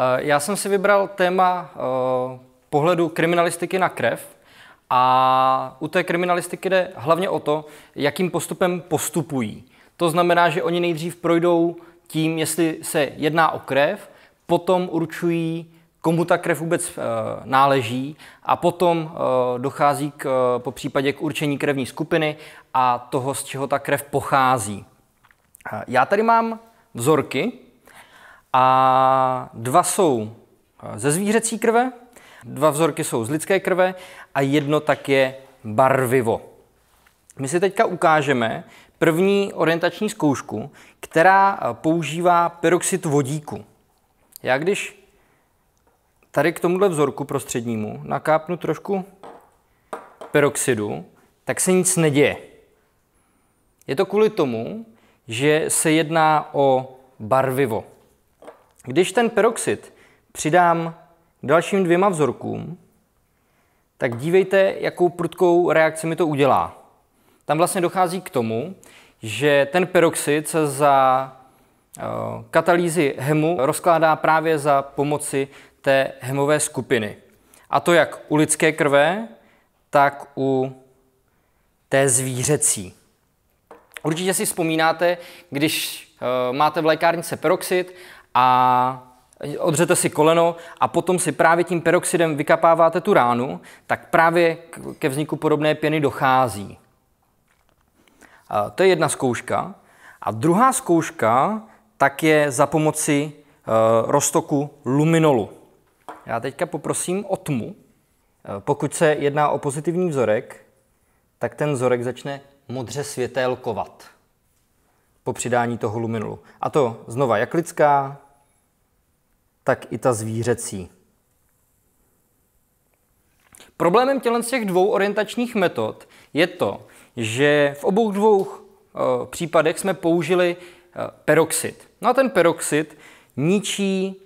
Eh, já jsem si vybral téma eh, pohledu kriminalistiky na krev a u té kriminalistiky jde hlavně o to, jakým postupem postupují. To znamená, že oni nejdřív projdou tím, jestli se jedná o krev, potom určují, komu ta krev vůbec eh, náleží a potom dochází k, po případě k určení krevní skupiny a toho, z čeho ta krev pochází. Já tady mám vzorky, a dva jsou eh, ze zvířecí krve, dva vzorky jsou z lidské krve a jedno tak je barvivo. My si teďka ukážeme první orientační zkoušku, která eh, používá peroxid vodíku. Já když tady k tomuhle vzorku prostřednímu nakápnu trošku peroxidu, tak se nic neděje. Je to kvůli tomu, že se jedná o barvivo. Když ten peroxid přidám k dalším dvěma vzorkům, tak dívejte, jakou prudkou reakci mi to udělá. Tam vlastně dochází k tomu, že ten peroxid se za eh, katalýzy hemu rozkládá právě za pomoci té hemové skupiny. A to jak u lidské krve, tak u té zvířecí. Určitě si vzpomínáte, když eh, máte v lékárnice peroxid a odřete si koleno a potom si právě tím peroxidem vykapáváte tu ránu, tak právě ke vzniku podobné pěny dochází. To je jedna zkouška. A druhá zkouška tak je za pomoci e, roztoku luminolu. Já teďka poprosím o tmu. E, pokud se jedná o pozitivní vzorek, tak ten vzorek začne modře světélkovat po přidání toho luminolu. A to znova jak lidská, tak i ta zvířecí. Problémem tělen z těch dvou orientačních metod je to, že v obou dvou eh, případech jsme použili eh, peroxid. No a ten peroxid ničí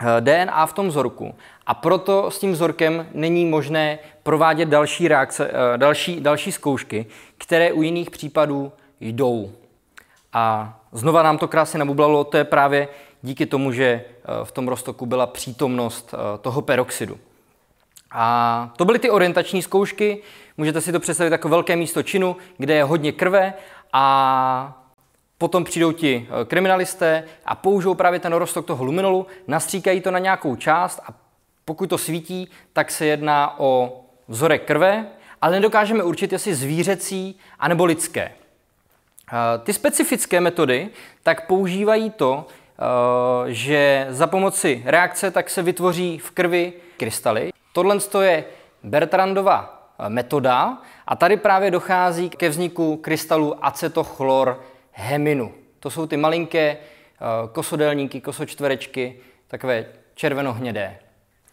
eh, DNA v tom vzorku a proto s tím vzorkem není možné provádět další, reakce, další, další zkoušky, které u jiných případů jdou. A znova nám to krásně nabublalo, to je právě díky tomu, že eh, v tom roztoku byla přítomnost eh, toho peroxidu. A to byly ty orientační zkoušky. Můžete si to představit jako velké místo činu, kde je hodně krve a Potom přijdou ti eh, kriminalisté a použijou právě ten roztok toho luminolu, nastříkají to na nějakou část a pokud to svítí, tak se jedná o vzorek krve, ale nedokážeme určit, jestli zvířecí anebo lidské. Ty specifické metody tak používají to, že za pomoci reakce tak se vytvoří v krvi krystaly. Tohle je Bertrandova metoda a tady právě dochází ke vzniku krystalu acetochlorheminu. To jsou ty malinké kosodelníky, kosočtverečky, takové červenohnědé.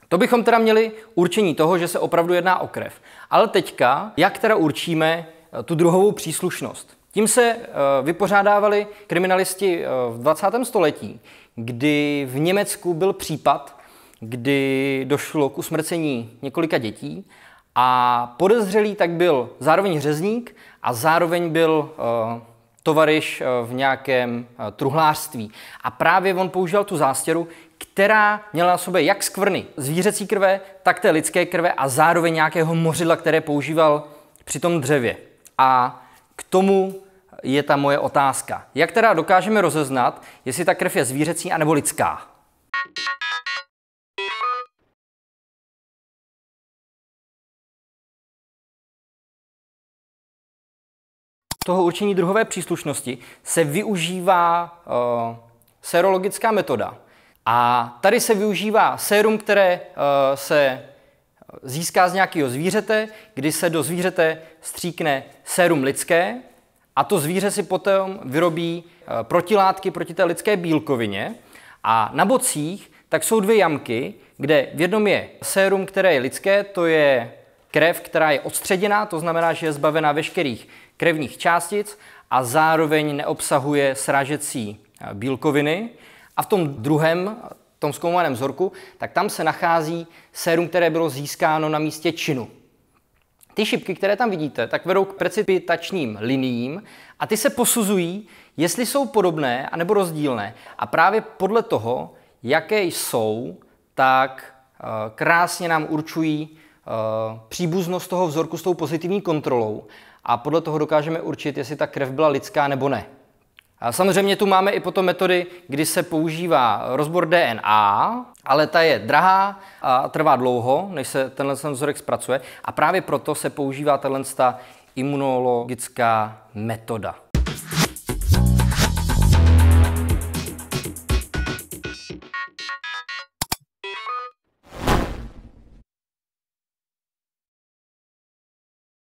To bychom teda měli určení toho, že se opravdu jedná o krev. Ale teďka, jak teda určíme tu druhovou příslušnost? Tím se eh, vypořádávali kriminalisti eh, v 20. století, kdy v Německu byl případ, kdy došlo k usmrcení několika dětí a podezřelý tak byl zároveň řezník a zároveň byl eh, tovaryš v nějakém truhlářství. A právě on použil tu zástěru, která měla na sobě jak skvrny zvířecí krve, tak té lidské krve a zároveň nějakého mořidla, které používal při tom dřevě. A k tomu je ta moje otázka. Jak teda dokážeme rozeznat, jestli ta krev je zvířecí anebo lidská? toho určení druhové příslušnosti se využívá uh, serologická metoda. A tady se využívá sérum, které uh, se získá z nějakého zvířete, kdy se do zvířete stříkne sérum lidské a to zvíře si potom vyrobí eh, protilátky proti té lidské bílkovině a na bocích tak jsou dvě jamky, kde v jednom je sérum, které je lidské, to je krev, která je odstředěná, to znamená, že je zbavená veškerých krevních částic a zároveň neobsahuje srážecí eh, bílkoviny. A v tom druhém tom zkoumaném vzorku, tak tam se nachází sérum, které bylo získáno na místě činu. Ty šipky, které tam vidíte, tak vedou k precipitačním liniím a ty se posuzují, jestli jsou podobné anebo rozdílné. A právě podle toho, jaké jsou, tak eh, krásně nám určují eh, příbuznost toho vzorku s tou pozitivní kontrolou a podle toho dokážeme určit, jestli ta krev byla lidská nebo ne. Samozřejmě tu máme i potom metody, kdy se používá rozbor DNA, ale ta je drahá a trvá dlouho, než se tenhle vzorek zpracuje a právě proto se používá tenhle imunologická metoda.